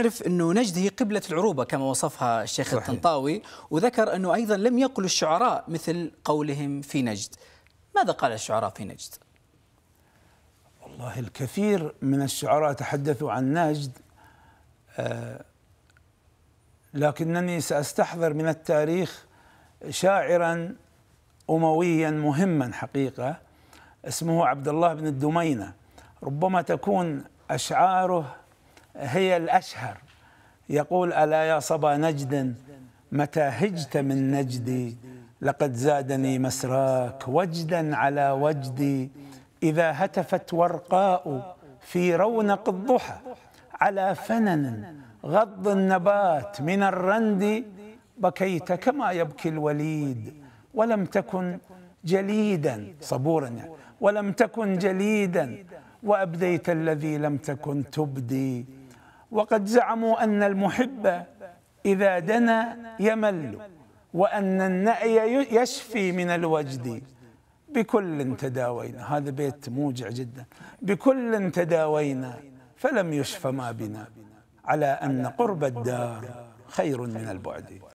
نعرف أنه نجد هي قبلة العروبة كما وصفها الشيخ صحيح. الطنطاوي وذكر أنه أيضا لم يقل الشعراء مثل قولهم في نجد ماذا قال الشعراء في نجد؟ والله الكثير من الشعراء تحدثوا عن نجد آه، لكنني ساستحضر من التاريخ شاعرا امويا مهما حقيقه اسمه عبد الله بن الدمينه ربما تكون اشعاره هي الأشهر يقول ألا يا صبا نجد متى هجت من نجدي لقد زادني مسراك وجدا على وجدي إذا هتفت ورقاء في رونق الضحى على فنن غض النبات من الرند بكيت كما يبكي الوليد ولم تكن جليدا صبورا يعني ولم تكن جليدا وأبديت الذي لم تكن تبدي وقد زعموا أن المحب إذا دنا يمل وأن النأي يشفي من الوجد بكل تداوينا هذا بيت موجع جدا بكل تداوينا فلم يشفى ما بنا على أن قرب الدار خير من البعد